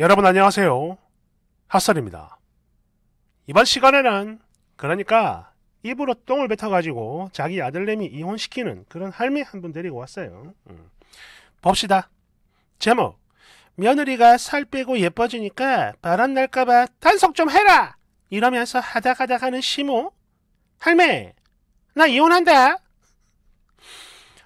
여러분 안녕하세요. 핫설입니다. 이번 시간에는 그러니까 입으로 똥을 뱉어가지고 자기 아들내미 이혼시키는 그런 할매 한 분 데리고 왔어요. 음. 봅시다. 제목 며느리가 살 빼고 예뻐지니까 바람 날까봐 단속 좀 해라! 이러면서 하다가닥 하는 시모 할매 나 이혼한다.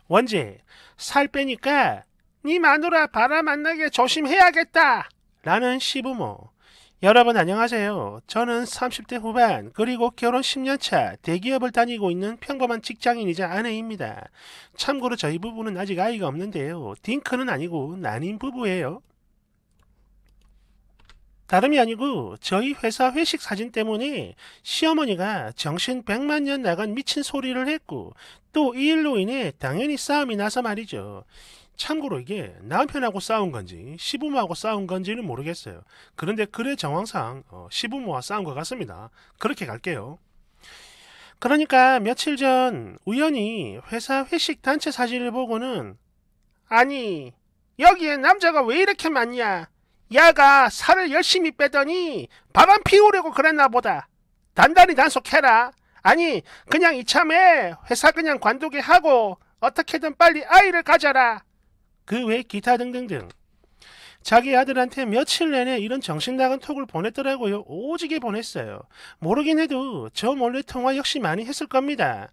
원지 살 빼니까 네 마누라 바람 안 나게 조심해야겠다. 라는 시부모 여러분 안녕하세요. 저는 30대 후반 그리고 결혼 10년차 대기업을 다니고 있는 평범한 직장인이자 아내입니다. 참고로 저희 부부는 아직 아이가 없는데요. 딩크는 아니고 난임 부부예요. 다름이 아니고 저희 회사 회식 사진 때문에 시어머니가 정신 백만년 나간 미친 소리를 했고 또 이 일로 인해 당연히 싸움이 나서 말이죠. 참고로 이게 남편하고 싸운 건지 시부모하고 싸운 건지는 모르겠어요. 그런데 글의 정황상 어, 시부모와 싸운 것 같습니다. 그렇게 갈게요. 그러니까 며칠 전 우연히 회사 회식 단체 사진을 보고는 아니 여기에 남자가 왜 이렇게 많냐 야가 살을 열심히 빼더니 바람 피우려고 그랬나 보다. 단단히 단속해라. 아니 그냥 이참에 회사 그냥 관두게 하고 어떻게든 빨리 아이를 가져라. 그 외 기타 등등등. 자기 아들한테 며칠 내내 이런 정신나간 톡을 보냈더라고요. 오지게 보냈어요. 모르긴 해도 저 몰래 통화 역시 많이 했을 겁니다.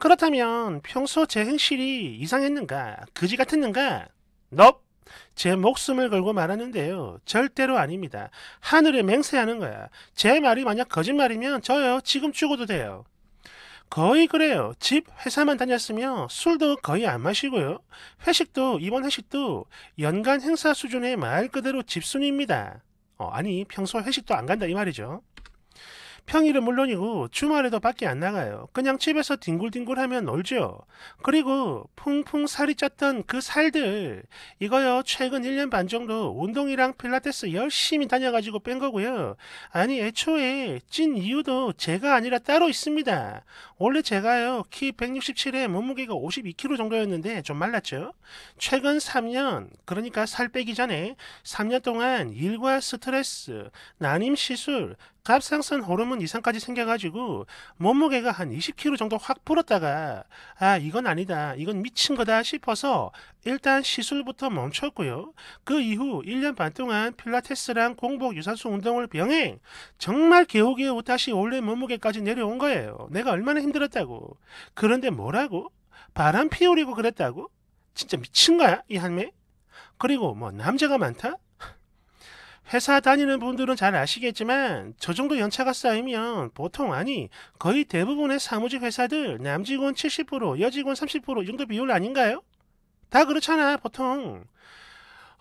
그렇다면 평소 제 행실이 이상했는가? 그지 같았는가? 넙! 제 목숨을 걸고 말하는데요. 절대로 아닙니다. 하늘에 맹세하는 거야. 제 말이 만약 거짓말이면 저요. 지금 죽어도 돼요. 거의 그래요. 집 회사만 다녔으며 술도 거의 안 마시고요. 회식도 이번 회식도 연간 행사 수준의 말 그대로 집순입니다. 어, 아니 평소 회식도 안 간다 이 말이죠. 평일은 물론이고 주말에도 밖에 안 나가요. 그냥 집에서 뒹굴뒹굴하면 놀죠. 그리고 풍풍 살이 쪘던 그 살들 이거요 최근 1년 반 정도 운동이랑 필라테스 열심히 다녀가지고 뺀 거고요. 아니 애초에 찐 이유도 제가 아니라 따로 있습니다. 원래 제가요 키 167에 몸무게가 52kg 정도였는데 좀 말랐죠. 최근 3년 그러니까 살 빼기 전에 3년 동안 일과 스트레스, 난임 시술, 갑상선 호르몬 이상까지 생겨가지고 몸무게가 한 20kg 정도 확 불었다가 아 이건 아니다 이건 미친 거다 싶어서 일단 시술부터 멈췄고요. 그 이후 1년 반 동안 필라테스랑 공복 유산소 운동을 병행 정말 개우개우 다시 원래 몸무게까지 내려온 거예요. 내가 얼마나 힘들었다고. 그런데 뭐라고? 바람 피우려고 그랬다고? 진짜 미친 거야 이한매 그리고 뭐 남자가 많다? 회사 다니는 분들은 잘 아시겠지만 저 정도 연차가 쌓이면 보통 아니 거의 대부분의 사무직 회사들 남직원 70% 여직원 3 0 정도 비율 아닌가요? 다 그렇잖아 보통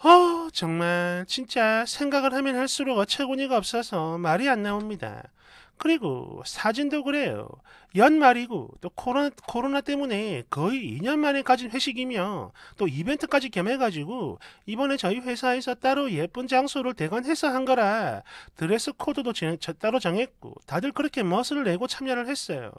어 정말 진짜 생각을 하면 할수록 어처구니가 없어서 말이 안 나옵니다 그리고 사진도 그래요. 연말이고 또 코로나, 코로나 때문에 거의 2년 만에 가진 회식이며 또 이벤트까지 겸해가지고 이번에 저희 회사에서 따로 예쁜 장소를 대관해서 한 거라 드레스 코드도 제, 따로 정했고 다들 그렇게 멋을 내고 참여를 했어요.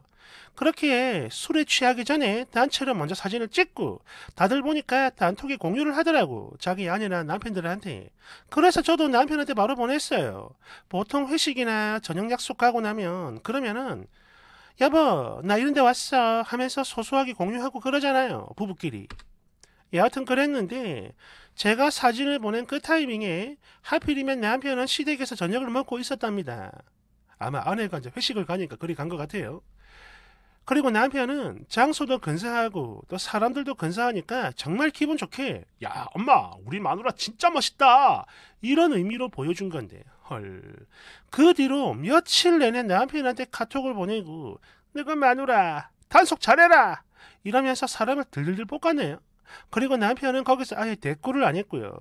그렇게 술에 취하기 전에 단체로 먼저 사진을 찍고 다들 보니까 단톡에 공유를 하더라고 자기 아내나 남편들한테 그래서 저도 남편한테 바로 보냈어요. 보통 회식이나 저녁 약속하거나 나면 그러면은 여보 나 이런 데 왔어 하면서 소소하게 공유하고 그러잖아요 부부끼리 예, 여하튼 그랬는데 제가 사진을 보낸 그 타이밍에 하필이면 남편은 시댁에서 저녁을 먹고 있었답니다 아마 아내가 이제 회식을 가니까 그리 간 것 같아요 그리고 남편은 장소도 근사하고 또 사람들도 근사하니까 정말 기분 좋게 야 엄마 우리 마누라 진짜 멋있다 이런 의미로 보여준 건데요 헐. 그 뒤로 며칠 내내 남편한테 카톡을 보내고 내가 마누라 단속 잘해라 이러면서 사람을 들들들 볶아네요 그리고 남편은 거기서 아예 대꾸를 안 했고요.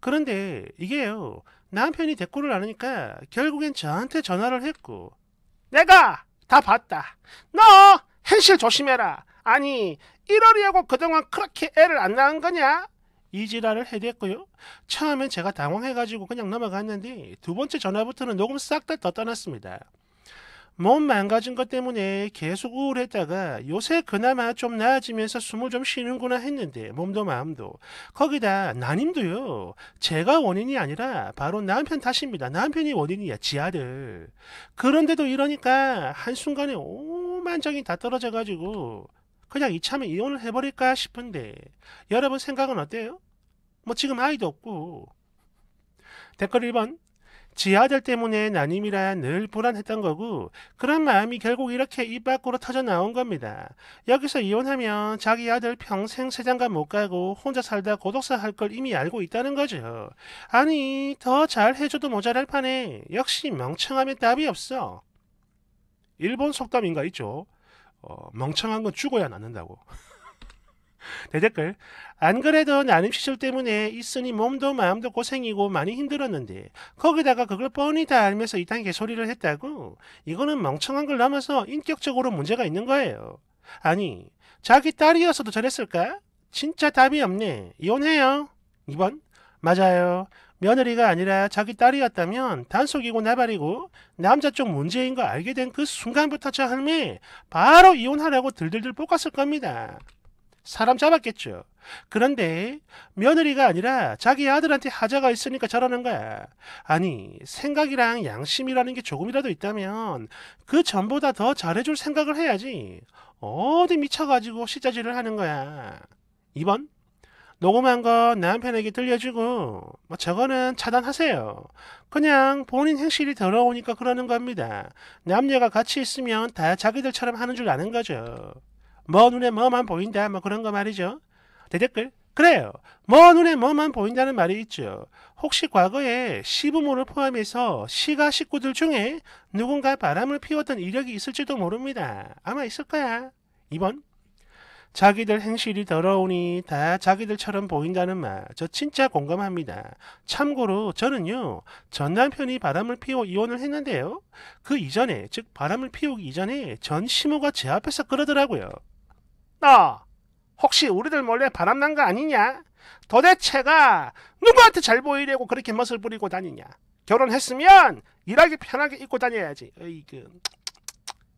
그런데 이게요. 남편이 대꾸를 안 하니까 결국엔 저한테 전화를 했고 내가 다 봤다. 너 현실 조심해라. 아니 1월이하고 그동안 그렇게 애를 안 낳은 거냐? 이질환을 해댔고요. 처음엔 제가 당황해가지고 그냥 넘어갔는데 두 번째 전화부터는 녹음 싹 다떠났습니다몸 망가진 것 때문에 계속 우울했다가 요새 그나마 좀 나아지면서 숨을 좀 쉬는구나 했는데 몸도 마음도 거기다 난임도요 제가 원인이 아니라 바로 남편 탓입니다 남편이 원인이야 지 아들 그런데도 이러니까 한순간에 오만장이다 떨어져가지고 그냥 이참에 이혼을 해버릴까 싶은데 여러분 생각은 어때요? 뭐 지금 아이도 없고 댓글 1번 지 아들 때문에 나님이라늘 불안했던 거고 그런 마음이 결국 이렇게 입 밖으로 터져 나온 겁니다. 여기서 이혼하면 자기 아들 평생 세장가 못 가고 혼자 살다 고독사 할 걸 이미 알고 있다는 거죠. 아니 더 잘 해줘도 모자랄 판에 역시 멍청하면 답이 없어. 일본 속담인가 있죠. 어, 멍청한 건 죽어야 낫는다고. 대댓글 안 그래도 나눔 시절 때문에 있으니 몸도 마음도 고생이고 많이 힘들었는데 거기다가 그걸 뻔히 다 알면서 이딴 개소리를 했다고? 이거는 멍청한 걸 넘어서 인격적으로 문제가 있는 거예요. 아니 자기 딸이었어도 저랬을까? 진짜 답이 없네. 이혼해요. 2번 맞아요. 며느리가 아니라 자기 딸이었다면 단속이고 나발이고 남자 쪽 문제인 거 알게 된 그 순간부터 저 할미 바로 이혼하려고 들들들 볶았을 겁니다. 사람 잡았겠죠. 그런데 며느리가 아니라 자기 아들한테 하자가 있으니까 저러는 거야. 아니 생각이랑 양심이라는 게 조금이라도 있다면 그 전보다 더 잘해줄 생각을 해야지. 어디 미쳐가지고 시자질을 하는 거야. 2번 녹음한 건 남편에게 들려주고 뭐 저거는 차단하세요. 그냥 본인 행실이 더러우니까 그러는 겁니다. 남녀가 같이 있으면 다 자기들처럼 하는 줄 아는 거죠. 뭐 눈에 뭐만 보인다 뭐 그런 거 말이죠. 대댓글 그래요. 뭐 눈에 뭐만 보인다는 말이 있죠. 혹시 과거에 시부모를 포함해서 시가 식구들 중에 누군가 바람을 피웠던 이력이 있을지도 모릅니다. 아마 있을 거야. 2번 자기들 행실이 더러우니 다 자기들처럼 보인다는 말 저 진짜 공감합니다. 참고로 저는요 전 남편이 바람을 피워 이혼을 했는데요 그 이전에 즉 바람을 피우기 이전에 전 시모가 제 앞에서 그러더라고요. 너 혹시 우리들 몰래 바람난 거 아니냐? 도대체가 누구한테 잘 보이려고 그렇게 멋을 부리고 다니냐? 결혼했으면 일하기 편하게 입고 다녀야지. 어이그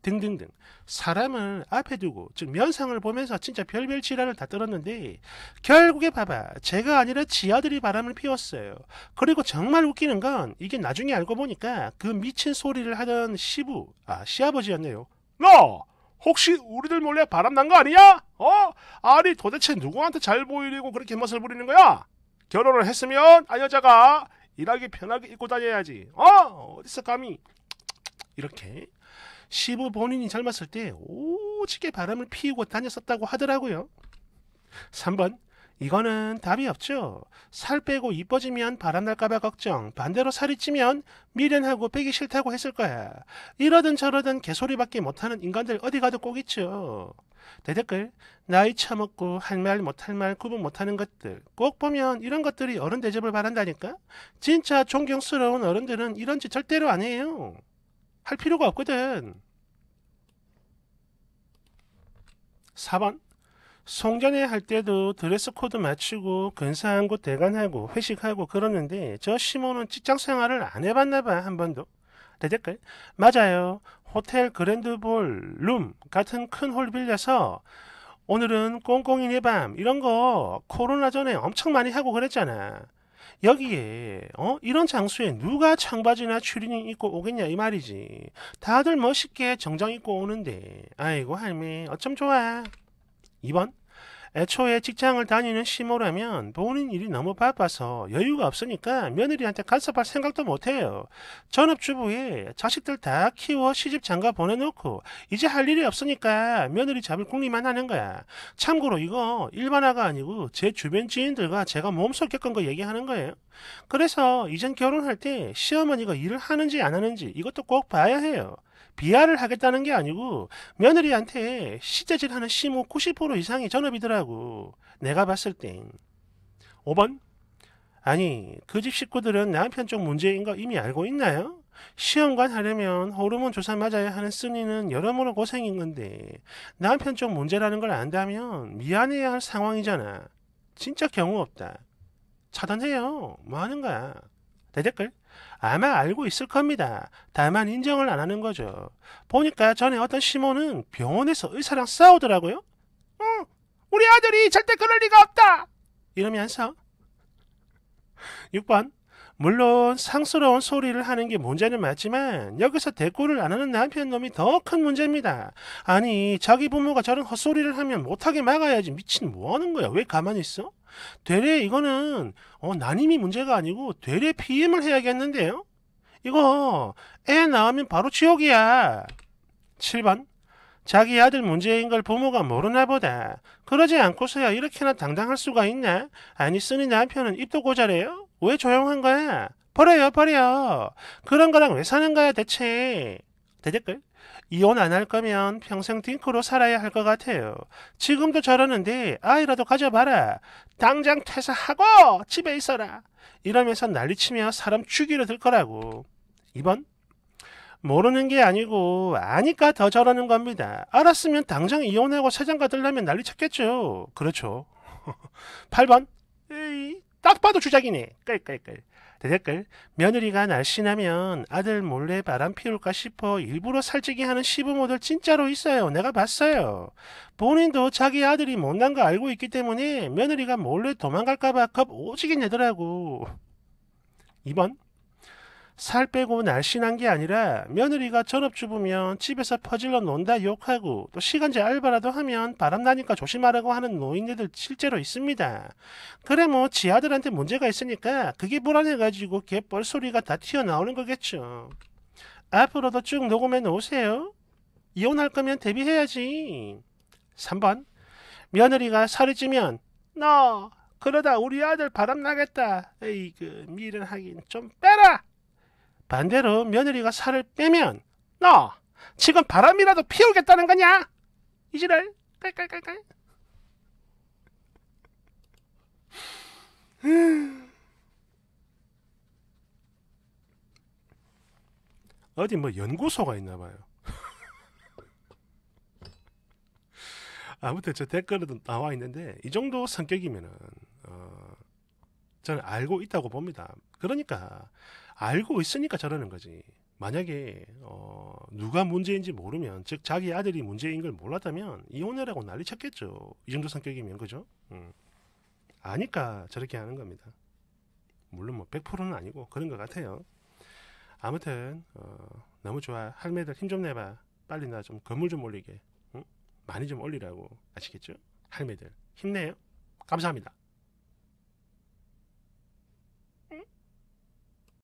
등등등 사람을 앞에 두고 즉 면상을 보면서 진짜 별별 질환을 다 떨었는데 결국에 봐봐 제가 아니라 지아들이 바람을 피웠어요 그리고 정말 웃기는 건 이게 나중에 알고 보니까 그 미친 소리를 하던 시부 아 시아버지였네요 너 혹시 우리들 몰래 바람난 거 아니야? 어? 아니 도대체 누구한테 잘 보이려고 그렇게 멋을 부리는 거야? 결혼을 했으면 아 여자가 일하기 편하게 입고 다녀야지 어? 어디서 감히 이렇게 시부 본인이 젊었을 때 오지게 바람을 피우고 다녔었다고 하더라고요. 3번 이거는 답이 없죠. 살 빼고 이뻐지면 바람날까봐 걱정, 반대로 살이 찌면 미련하고 빼기 싫다고 했을 거야. 이러든 저러든 개소리밖에 못하는 인간들 어디 가도 꼭 있죠. 대댓글, 나이 처먹고 할 말 못할 말 구분 못하는 것들. 꼭 보면 이런 것들이 어른 대접을 바란다니까? 진짜 존경스러운 어른들은 이런 짓 절대로 안 해요. 할 필요가 없거든. 4번 송전회 할 때도 드레스 코드 맞추고 근사한 곳 대관하고 회식하고 그러는데 저시몬는 직장 생활을 안 해봤나 봐한 번도 대댓글 맞아요 호텔 그랜드볼 룸 같은 큰 홀 빌려서 오늘은 꽁꽁이네 밤 이런 거 코로나 전에 엄청 많이 하고 그랬잖아 여기에 어? 이런 장소에 누가 청바지나 추리닝 입고 오겠냐 이 말이지. 다들 멋있게 정장 입고 오는데 아이고 할미 어쩜 좋아. 2번 애초에 직장을 다니는 시모라면 본인 일이 너무 바빠서 여유가 없으니까 며느리한테 간섭할 생각도 못해요. 전업주부에 자식들 다 키워 시집 장가 보내놓고 이제 할 일이 없으니까 며느리 잡을 궁리만 하는 거야. 참고로 이거 일반화가 아니고 제 주변 지인들과 제가 몸소 겪은 거 얘기하는 거예요. 그래서 이젠 결혼할 때 시어머니가 일을 하는지 안 하는지 이것도 꼭 봐야 해요. 비하를 하겠다는 게 아니고 며느리한테 시제질하는 시모 90% 이상이 전업이더라고. 내가 봤을 땐. 5번 아니 그 집 식구들은 남편 쪽 문제인 거 이미 알고 있나요? 시험관 하려면 호르몬 조사 맞아야 하는 쓴이는 여러모로 고생인 건데 남편 쪽 문제라는 걸 안다면 미안해야 할 상황이잖아. 진짜 경우 없다. 차단해요. 뭐 하는 거야. 대댓글 아마 알고 있을 겁니다. 다만 인정을 안 하는 거죠. 보니까 전에 어떤 시몬은 병원에서 의사랑 싸우더라고요. 응, 우리 아들이 절대 그럴 리가 없다! 이러면서 6번 물론 상스러운 소리를 하는 게 문제는 맞지만 여기서 대꾸를 안 하는 남편 놈이 더 큰 문제입니다. 아니 자기 부모가 저런 헛소리를 하면 못하게 막아야지 미친 뭐하는 거야 왜 가만히 있어? 되레 이거는 어, 난임이 문제가 아니고 되레 피임을 해야겠는데요? 이거 애 낳으면 바로 지옥이야. 7번 자기 아들 문제인 걸 부모가 모르나 보다. 그러지 않고서야 이렇게나 당당할 수가 있나? 아니 쓰니 남편은 입도 고자래요? 왜 조용한 거야? 버려요, 버려. 그런 거랑 왜 사는 거야, 대체? 대댓글. 이혼 안 할 거면 평생 딩크로 살아야 할 것 같아요. 지금도 저러는데 아이라도 가져봐라. 당장 퇴사하고 집에 있어라. 이러면서 난리치며 사람 죽이러들 거라고. 2번. 모르는 게 아니고 아니까 더 저러는 겁니다. 알았으면 당장 이혼하고 세장 가들려면 난리 쳤겠죠. 그렇죠. 8번. 에이, 딱 봐도 주작이네. 끌끌끌. 대 댓글 며느리가 날씬하면 아들 몰래 바람 피울까 싶어 일부러 살찌게 하는 시부모들 진짜로 있어요. 내가 봤어요. 본인도 자기 아들이 못난 거 알고 있기 때문에 며느리가 몰래 도망갈까봐 겁 오지게 내더라고. 2번 살 빼고 날씬한 게 아니라 며느리가 전업주부면 집에서 퍼질러 논다 욕하고 또 시간제 알바라도 하면 바람나니까 조심하라고 하는 노인네들 실제로 있습니다. 그래 뭐 지 아들한테 문제가 있으니까 그게 불안해가지고 개뻘 소리가 다 튀어나오는 거겠죠. 앞으로도 쭉 녹음해 놓으세요. 이혼할 거면 대비해야지. 3번 며느리가 살이 찌면 너 그러다 우리 아들 바람나겠다. 에이그 미련하긴 좀 빼라. 반대로 며느리가 살을 빼면 너 지금 바람이라도 피우겠다는 거냐? 이지랄 깔깔깔깔 어디 뭐 연구소가 있나 봐요 아무튼 저 댓글에도 나와 있는데 이 정도 성격이면은 어, 저는 알고 있다고 봅니다 그러니까 알고 있으니까 저러는 거지. 만약에 어, 누가 문제인지 모르면 즉 자기 아들이 문제인 걸 몰랐다면 이혼해라고 난리 쳤겠죠. 이 정도 성격이면 그죠? 음. 아니까 저렇게 하는 겁니다. 물론 뭐 100%는 아니고 그런 것 같아요. 아무튼 어, 너무 좋아. 할매들 힘 좀 내봐. 빨리 나 좀 건물 좀 올리게. 응? 많이 좀 올리라고 아시겠죠? 할매들 힘내요. 감사합니다.